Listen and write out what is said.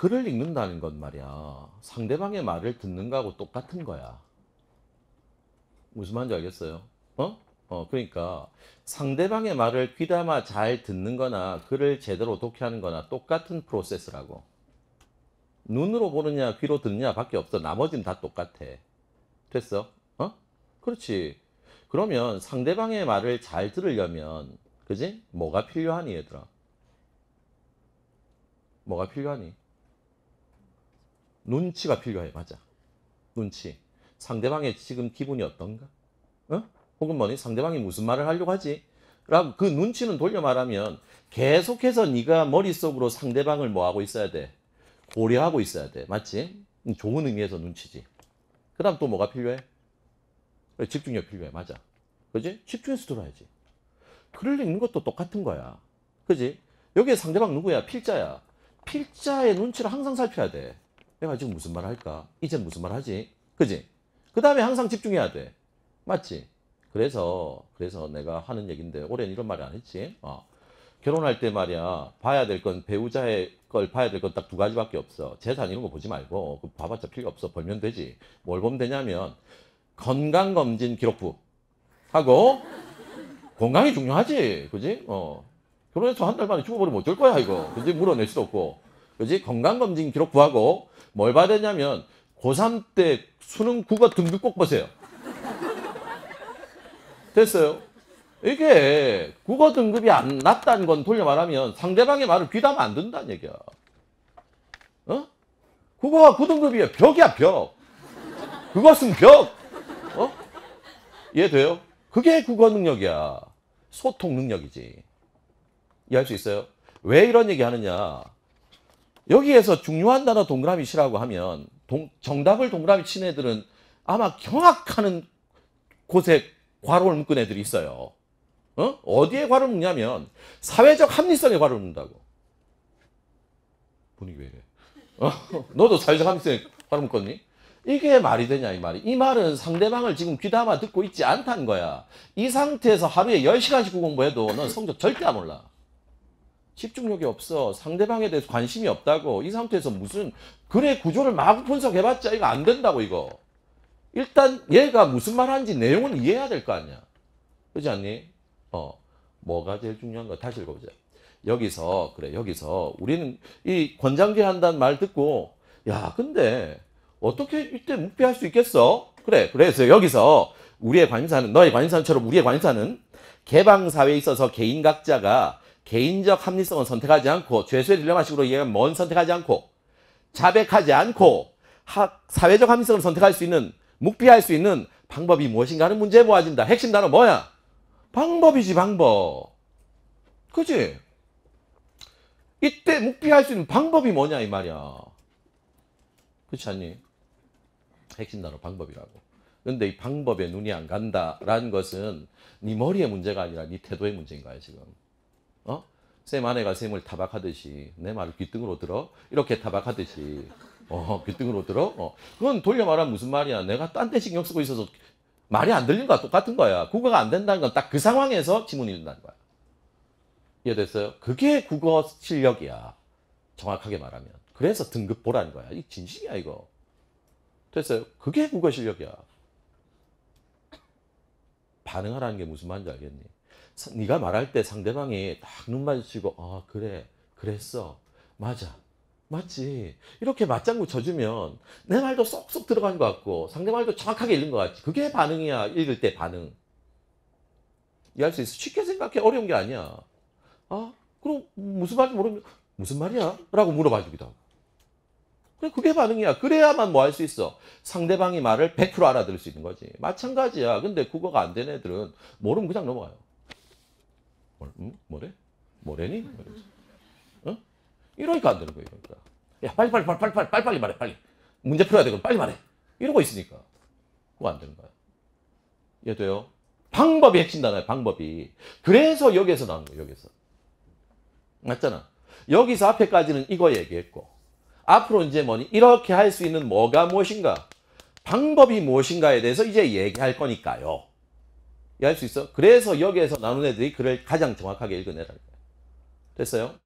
글을 읽는다는 건 말이야 상대방의 말을 듣는 거하고 똑같은 거야 무슨 말인지 알겠어요? 어? 어 그러니까 상대방의 말을 귀담아 잘 듣는 거나 글을 제대로 독해하는 거나 똑같은 프로세스라고 눈으로 보느냐 귀로 듣느냐 밖에 없어 나머지는 다 똑같아 됐어? 어? 그렇지 그러면 상대방의 말을 잘 들으려면 그지? 뭐가 필요하니 얘들아? 뭐가 필요하니? 눈치가 필요해. 맞아. 눈치. 상대방의 지금 기분이 어떤가? 어? 혹은 뭐니? 상대방이 무슨 말을 하려고 하지? 라고 그 눈치는 돌려 말하면 계속해서 네가 머릿속으로 상대방을 뭐하고 있어야 돼? 고려하고 있어야 돼. 맞지? 음, 좋은 의미에서 눈치지. 그 다음 또 뭐가 필요해? 집중력 필요해. 맞아. 그지? 집중해서 들어야지. 글을 읽는 것도 똑같은 거야. 그지? 여기에 상대방 누구야? 필자야. 필자의 눈치를 항상 살펴야 돼. 내가 지금 무슨 말 할까? 이제 무슨 말 하지? 그지? 그 다음에 항상 집중해야 돼. 맞지? 그래서 그래서 내가 하는 얘긴데 올해는 이런 말을 안 했지. 어. 결혼할 때 말이야 봐야 될 건 배우자의 걸 봐야 될 건 딱 두 가지밖에 없어. 재산 이런 거 보지 말고 그 봐봤자 필요 없어. 벌면 되지. 뭘 보면 되냐면 건강 검진 기록부 하고 건강이 중요하지. 그지? 어. 결혼해서 한 달 만에 죽어버리면 어쩔 거야 이거. 그지? 물어낼 수도 없고. 그지? 건강 검진 기록부하고 뭘받았냐면 고3 때 수능 국어 등급 꼭 보세요. 됐어요? 이게 국어 등급이 안 낮다는 건 돌려 말하면 상대방의 말을 귀담아 안 듣는다는 얘기야. 어? 국어가 9등급이야. 벽이야, 벽. 그것은 벽. 어? 이해돼요? 그게 국어 능력이야. 소통 능력이지. 이해할 수 있어요? 왜 이런 얘기 하느냐? 여기에서 중요한 단어 동그라미 치라고 하면 동, 정답을 동그라미 친 애들은 아마 경악하는 곳에 괄호를 묶은 애들이 있어요. 어? 어디에 괄호를 묶냐면 사회적 합리성에 괄호를 묶는다고. 분위기 왜 이래? 어? 너도 사회적 합리성에 괄호 묶었니? 이게 말이 되냐 이 말이. 이 말은 상대방을 지금 귀담아 듣고 있지 않다는 거야. 이 상태에서 하루에 10시간씩 공부해도 넌 성적 절대 안 올라. 집중력이 없어. 상대방에 대해서 관심이 없다고. 이 상태에서 무슨 글의 구조를 마구 분석해봤자 이거 안 된다고 이거. 일단 얘가 무슨 말 하는지 내용은 이해해야 될 거 아니야. 그렇지 않니? 어, 뭐가 제일 중요한 거 다시 읽어보자. 여기서 그래 여기서 우리는 이 권장제 한다는 말 듣고 야 근데 어떻게 이때 묵비할 수 있겠어? 그래 그래서 여기서 우리의 관심사는 너의 관심사처럼 우리의 관심사는 개방사회에 있어서 개인 각자가 개인적 합리성을 선택하지 않고 죄수의 딜레마식으로 이해하면 뭔 선택하지 않고 자백하지 않고 하, 사회적 합리성을 선택할 수 있는 묵비할 수 있는 방법이 무엇인가 하는 문제에 모아진다. 핵심 단어 뭐야? 방법이지 방법. 그지? 이때 묵비할 수 있는 방법이 뭐냐 이 말이야. 그렇지 않니? 핵심 단어 방법이라고. 근데 이 방법에 눈이 안 간다라는 것은 네 머리의 문제가 아니라 네 태도의 문제인 거야 지금. 어? 쌤 아내가 쌤을 타박하듯이 내 말을 귀등으로 들어 이렇게 타박하듯이 어 귀등으로 들어 어 그건 돌려 말하면 무슨 말이야 내가 딴 데 신경 쓰고 있어서 말이 안 들린 거 똑같은 거야 국어가 안 된다는 건 딱 그 상황에서 지문이 된다는 거야 이해됐어요 그게 국어 실력이야 정확하게 말하면 그래서 등급 보라는 거야 이 진심이야 이거 됐어요 그게 국어 실력이야 반응하라는 게 무슨 말인지 알겠니? 사, 네가 말할 때 상대방이 딱눈 마주치고 아 그래 그랬어 맞아 맞지 이렇게 맞장구 쳐주면 내 말도 쏙쏙 들어간 것 같고 상대 말도 정확하게 읽는 것 같지 그게 반응이야 읽을 때 반응 이해할 수 있어 쉽게 생각해 어려운 게 아니야 아 그럼 무슨 말인지 모르면 무슨 말이야? 라고 물어봐 주기도 하고 그냥 그게 반응이야. 그래야만 뭐 할 수 있어. 상대방이 말을 100% 알아들을 수 있는 거지. 마찬가지야. 근데 국어가 안 된 애들은 모르면 그냥 넘어가요. 뭘, 음? 뭐래? 뭐래니? 어? 이러니까 안 되는 거예요. 그러니까. 야, 빨리, 빨리, 빨리, 빨리, 빨리, 빨리, 말해, 빨리. 문제 풀어야 되고 빨리 말해. 이러고 있으니까. 그거 안 되는 거야. 이해 돼요? 방법이 핵심 단어야, 방법이. 그래서 여기에서 나온 거예요, 여기서. 맞잖아. 여기서 앞에까지는 이거 얘기했고. 앞으로 이제 뭐니 이렇게 할 수 있는 뭐가 무엇인가 방법이 무엇인가에 대해서 이제 얘기할 거니까요. 이해할 수 있어? 그래서 여기에서 나눈 애들이 글을 가장 정확하게 읽어내라 됐어요?